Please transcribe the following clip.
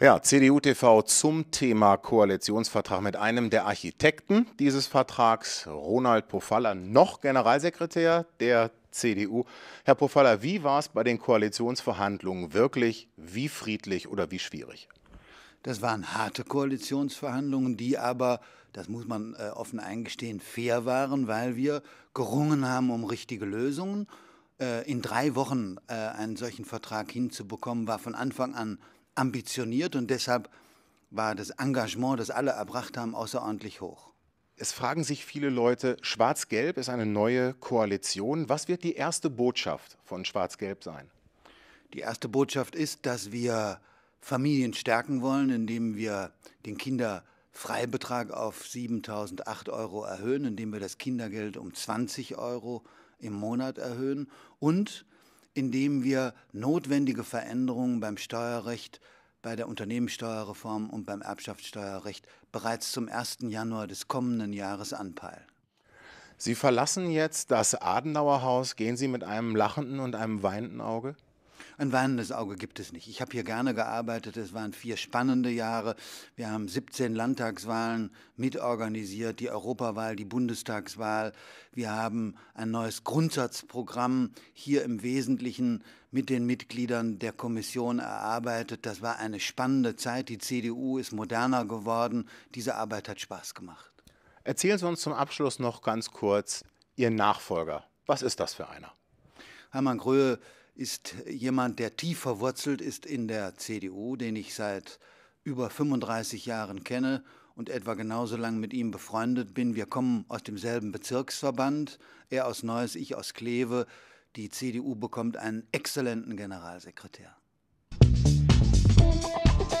Ja, CDU TV zum Thema Koalitionsvertrag mit einem der Architekten dieses Vertrags, Ronald Pofalla, noch Generalsekretär der CDU. Herr Pofalla, wie war es bei den Koalitionsverhandlungen wirklich? Wie friedlich oder wie schwierig? Das waren harte Koalitionsverhandlungen, die aber, das muss man äh, offen eingestehen, fair waren, weil wir gerungen haben um richtige Lösungen. Äh, in drei Wochen äh, einen solchen Vertrag hinzubekommen, war von Anfang an ambitioniert und deshalb war das Engagement, das alle erbracht haben, außerordentlich hoch. Es fragen sich viele Leute, Schwarz-Gelb ist eine neue Koalition. Was wird die erste Botschaft von Schwarz-Gelb sein? Die erste Botschaft ist, dass wir Familien stärken wollen, indem wir den Kinderfreibetrag auf 7.008 Euro erhöhen, indem wir das Kindergeld um 20 Euro im Monat erhöhen und indem wir notwendige Veränderungen beim Steuerrecht, bei der Unternehmenssteuerreform und beim Erbschaftssteuerrecht bereits zum 1. Januar des kommenden Jahres anpeilen. Sie verlassen jetzt das Adenauerhaus. Gehen Sie mit einem lachenden und einem weinenden Auge? ein weinendes Auge gibt es nicht. Ich habe hier gerne gearbeitet. Es waren vier spannende Jahre. Wir haben 17 Landtagswahlen mitorganisiert, die Europawahl, die Bundestagswahl. Wir haben ein neues Grundsatzprogramm hier im Wesentlichen mit den Mitgliedern der Kommission erarbeitet. Das war eine spannende Zeit. Die CDU ist moderner geworden. Diese Arbeit hat Spaß gemacht. Erzählen Sie uns zum Abschluss noch ganz kurz Ihren Nachfolger. Was ist das für einer? Hermann Gröhe ist jemand, der tief verwurzelt ist in der CDU, den ich seit über 35 Jahren kenne und etwa genauso lang mit ihm befreundet bin. Wir kommen aus demselben Bezirksverband, er aus Neuss, ich aus Kleve. Die CDU bekommt einen exzellenten Generalsekretär. Musik